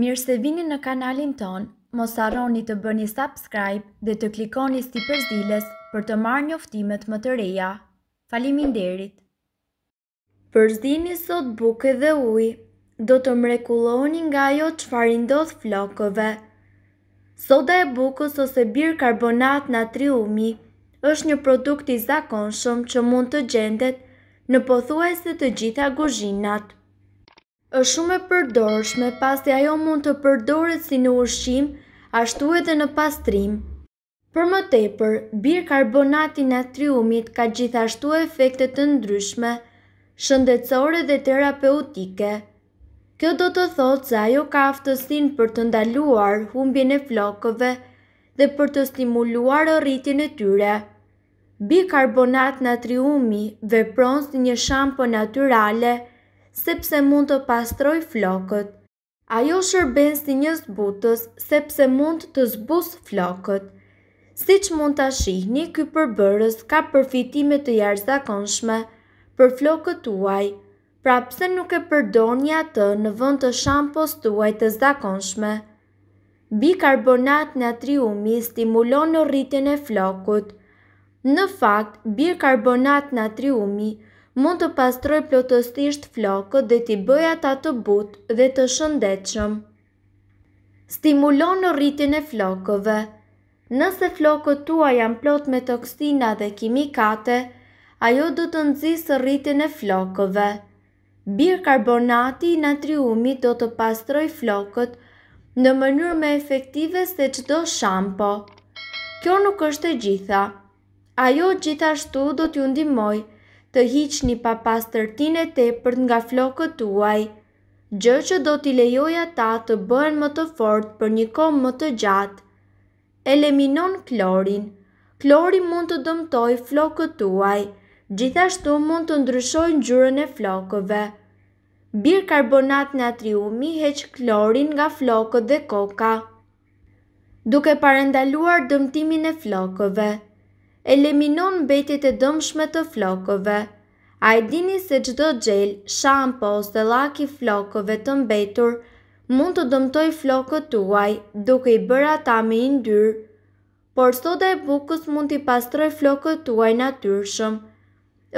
Mirë se vini në kanalin ton, mos arroni të bëni subscribe dhe të klikoni sti përzdiles për të marrë njoftimet më të reja. Falimin derit! Përzdini sot buke dhe uj, do të mrekuloni nga jo që ndodh flokove. Soda e bukës ose birë karbonat natriumi është një produkt i zakonshëm që mund të gjendet në pothuajse të gjitha guzhinatë është shumë e përdorshme pasi ajo mund të përdoret si në ushqim, ashtu edhe në pastrim. Për më tepër, birkarbonati natriumit ka gjithashtu efekte të ndryshme, shëndetësore dhe terapeutike. Kjo do të thotë se ajo ka aftësinë për të ndaluar humbjen e flokëve dhe për të stimuluar rritjen e tyre. Bikarbonat natriumi vepron si një shampo naturale, natyrale, sepse mund të pastroj flokët. Ajo shërben si një zbutës sepse mund të zbus flokët. Si që mund të shihni, ky përbërës ka përfitime të jarëzakonshme për flokët tuaj, prapse nuk e përdoni atë në vënd të shampos tuaj të zakonshme. Bikarbonat në atriumi stimulon në rritin e flokut. Në fakt, bikarbonat në atriumi stimulon mund të pastroj plotësisht flokët dhe t'i bëj ata të butë dhe të shëndetshëm. Stimulon në rritin e flokëve. Nëse flokët tua janë plot me toksina dhe kimikate, ajo do të nëzisë rritin e flokëve. Bir karbonati i natriumi do të pastroj flokët në mënyrë me efektive se qdo shampo. Kjo nuk është e gjitha. Ajo gjithashtu do t'ju ndimojë të hiqni pa pastërtin e te për nga flokët tuaj, gjë që do t'i lejoj ata të bëhen më të fort për një kom më të gjatë. Eliminon klorin. Klori mund të dëmtoj flokët tuaj, gjithashtu mund të në gjurën e flokëve. Bir karbonat natriumi heq klorin nga flokët dhe koka. Duke parendaluar dëmtimin e flokëve eliminon mbetit e dëmshme të flokove. A i dini se gjdo gjel, shampo ose laki flokove të mbetur mund të dëmtoj flokët tuaj duke i bëra ta me indyrë, por soda e bukës mund t'i pastroj flokët tuaj natyrshëm.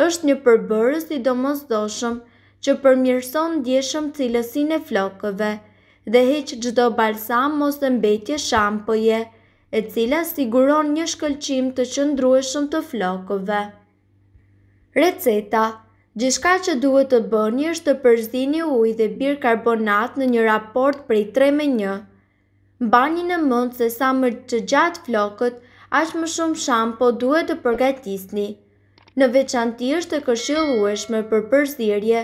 është një përbërës i domosdoshëm që përmjërson djeshëm cilësin e flokëve dhe heqë gjdo balsam mos mbetje shampoje, e cila siguron një shkëlqim të qëndrueshëm të flokëve. Receta Gjishka që duhet të bëni është të përzini uj dhe birë karbonat në një raport prej 3 me 1. Bani në mund se sa më të gjatë flokët, ashtë më shumë shampo duhet të përgatisni. Në veçanti është të këshillueshme për përzirje,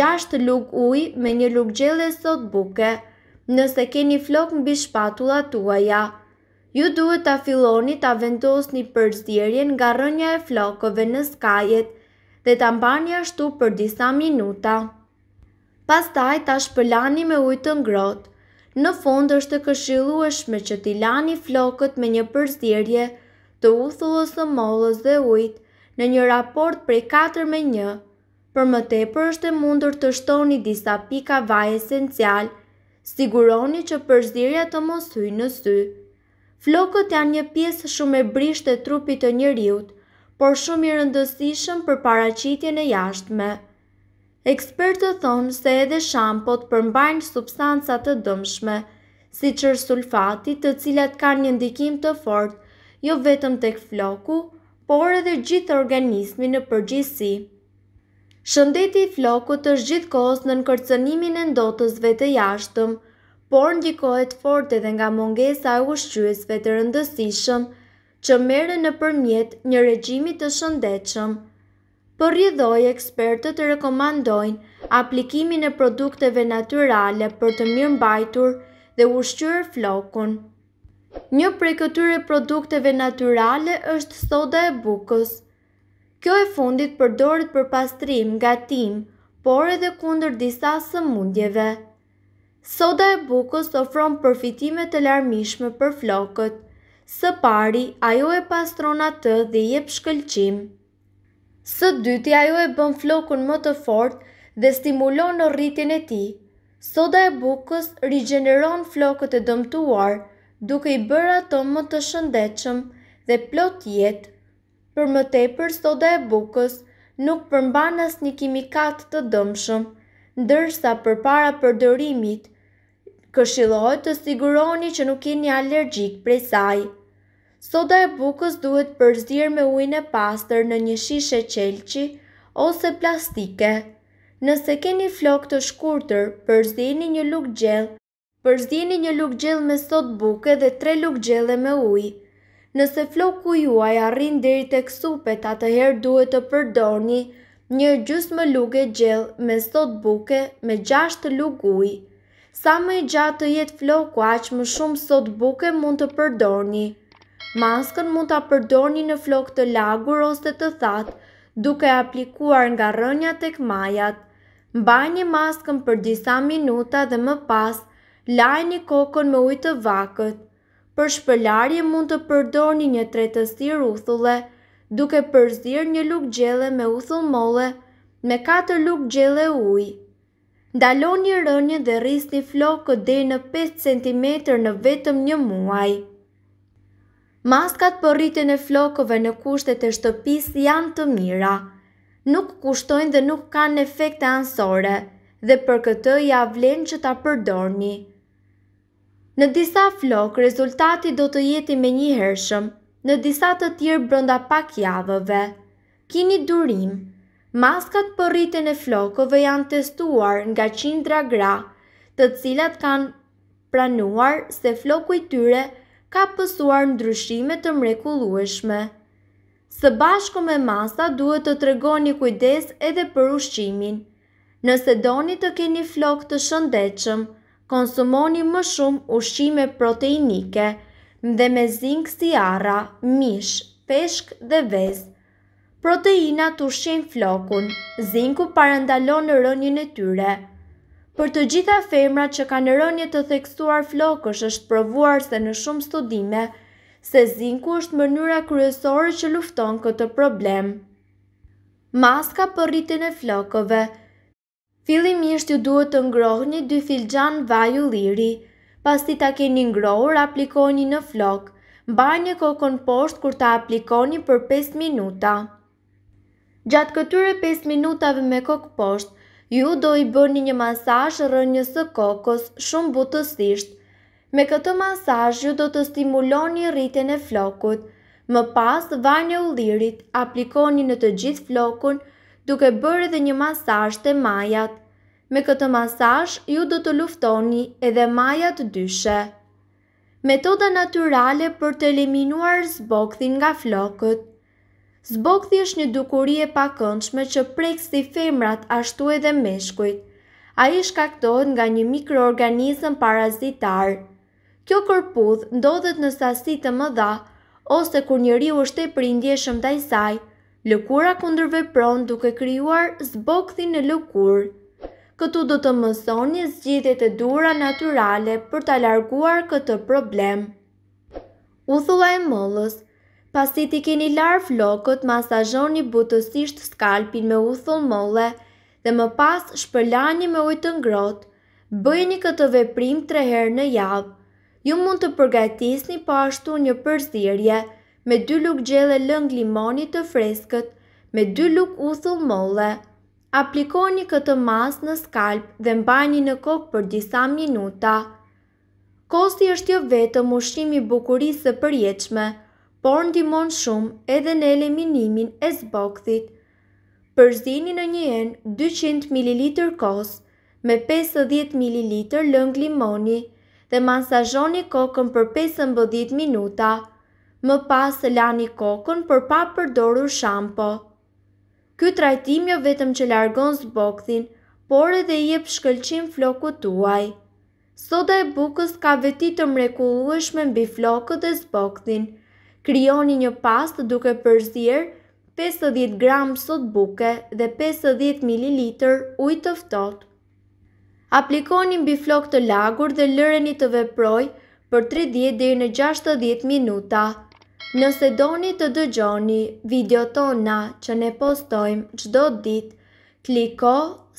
6 luk uj me një luk gjele sot buke, nëse keni flok në bishpatula tuaja ju duhet të filoni të vendos një përzirjen nga rënja e flokove në skajet dhe të mbani ashtu për disa minuta. Pastaj të shpëlani me ujtë të ngrotë. Në fond është të këshilu shme që t'i lani flokët me një përzirje të uthullës të mollës dhe ujtë në një raport prej 4 me një, për më tepër është e mundur të shtoni disa pika vaj esencial, siguroni që përzirja të mos hyjë në sy. Flokët janë një pjesë shumë e brisht e trupit të njëriut, por shumë i rëndësishëm për paracitje e jashtme. Ekspertët thonë se edhe shampot përmbajnë substancat të dëmshme, si qërë sulfati të cilat ka një ndikim të fort, jo vetëm tek floku, por edhe gjithë organismi në përgjisi. Shëndeti i flokut është gjithkohës në nënkërcenimin e ndotësve të jashtëm, por ndikohet fort edhe nga mungesa e ushqyësve të rëndësishëm që mere në përmjet një regjimit të shëndechëm. Për rrjëdoj ekspertët të rekomandojnë aplikimin e produkteve naturale për të mirë mbajtur dhe ushqyër flokun. Një prej këtyre produkteve naturale është soda e bukës. Kjo e fundit përdorit për pastrim, gatim, por edhe kunder disa së mundjeve. Soda e bukës ofron përfitimet të larmishme për flokët. Së pari, ajo e pastron atë dhe jep shkëlqim. Së dyti, ajo e bën flokun më të fort dhe stimulon në rritin e ti. Soda e bukës rigeneron flokët e dëmtuar, duke i bërë ato më të shëndechëm dhe plot jetë. Për më tepër, soda e bukës nuk përmban një kimikat të dëmshëm, ndërsa për para përdorimit, këshilohet të siguroni që nuk keni alergjik prej saj. Soda e bukës duhet përzirë me ujnë e pastër në një shishe qelqi ose plastike. Nëse keni flok të shkurtër, përzini një luk gjellë. Përzini një luk gjellë me sot buke dhe tre luk gjellë me ujë. Nëse flok ku juaj arrin deri të kësupet, atëherë duhet të përdorni një gjusë më luk e gjellë me sot buke me gjashtë luk ujë. Sa më i gjatë të jetë floku, aq më shumë sot buke mund të përdorni. Maskën mund ta përdorni në flok të lagur ose të thatë, duke aplikuar nga rënja tek majat. Mbajni maskën për disa minuta dhe më pas lajni kokën me ujë të vakët. Për shpëlarje mund të përdorni një tretësir uthulle, duke përzir një luk gjele me uthull mole me 4 luk gjele ujë. Ndalon një rënjë dhe rris një flokë dhe në 5 cm në vetëm një muaj. Maskat për rritin e flokëve në kushtet e shtëpis janë të mira. Nuk kushtojnë dhe nuk kanë efekte ansore dhe për këtë ja vlenë që ta përdorni. Në disa flokë rezultati do të jeti me një hershëm, në disa të tjerë brënda pak javëve. Kini durim, Maskat për rritën e flokove janë testuar nga qindra gra, të cilat kanë pranuar se floku i tyre ka pësuar ndryshime të mrekullueshme. Së bashku me masa duhet të tregoni kujdes edhe për ushqimin. Nëse doni të keni flok të shëndechëm, konsumoni më shumë ushqime proteinike dhe me zinkë si ara, mish, peshk dhe vezë proteina të ushqen flokun, zinku parandalon në rënjën e tyre. Për të gjitha femra që ka në rënjë të theksuar flokësh është provuar se në shumë studime, se zinku është mënyra kryesore që lufton këtë problem. Maska për rritin e flokëve Filimisht ju duhet të ngrohni dy filxan vaju liri, pas ti ta keni ngrohur aplikoni në flokë, baj një kokon poshtë kur ta aplikoni për 5 minuta. Gjatë këtyre 5 minutave me kokë poshtë, ju do i bërni një masaj rënjë së kokës shumë butësisht. Me këtë masaj, ju do të stimuloni rritën e flokut. Më pas, vajnë e ullirit, aplikoni në të gjithë flokun, duke bërë edhe një masaj të majat. Me këtë masaj, ju do të luftoni edhe majat dyshe. Metoda naturale për të eliminuar zbokthin nga flokët. Zbokthi është një dukuri e pakëndshme që prek si femrat ashtu edhe meshkujt. A i shkaktohet nga një mikroorganizm parazitar. Kjo kërpudh ndodhet në sasi të më dha, ose kur një riu është e prindje shumë taj saj, lëkura kundër pronë duke kryuar zbogthi në lëkurë. Këtu do të mëson një zgjidit e dura naturale për të alarguar këtë problem. Uthula e mëllës, Pas ti keni larë flokët, masajon një butësisht skalpin me uthull molle dhe më pas shpërlani me ujtë ngrot, bëjni këtë veprim tre herë në javë. Ju mund të përgatis po një pashtu një përzirje me dy luk gjele lëng limonit të freskët, me dy luk uthull molle. Aplikoni këtë mas në skalp dhe mbajni në kokë për disa minuta. Kosti është jo vetë më shqimi bukurisë përjeqme, por ndimon shumë edhe në eliminimin e zbokthit. Përzini në një enë 200 ml kos me 50 ml lëng limoni dhe masazhoni kokën për 15 minuta. Më pas lani kokën për pa përdorur shampo. Ky trajtim jo vetëm që largon zbokthin, por edhe jep shkëlqim flokut tuaj. Soda e bukës ka veti të mrekullueshme mbi flokët e zbokthin. Kryoni një pastë duke përzirë 50 gram sot buke dhe 50 ml ujtë të Aplikoni mbi flok të lagur dhe lëreni të veproj për 30 dhe në 60 minuta. Nëse doni të dëgjoni video tona që ne postojmë qdo dit, kliko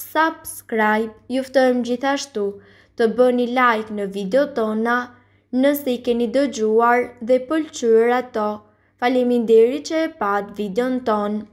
subscribe, juftojmë gjithashtu të bëni like në video tona, nëse i keni dëgjuar dhe to, ato. Faleminderit që e pat videon tonë.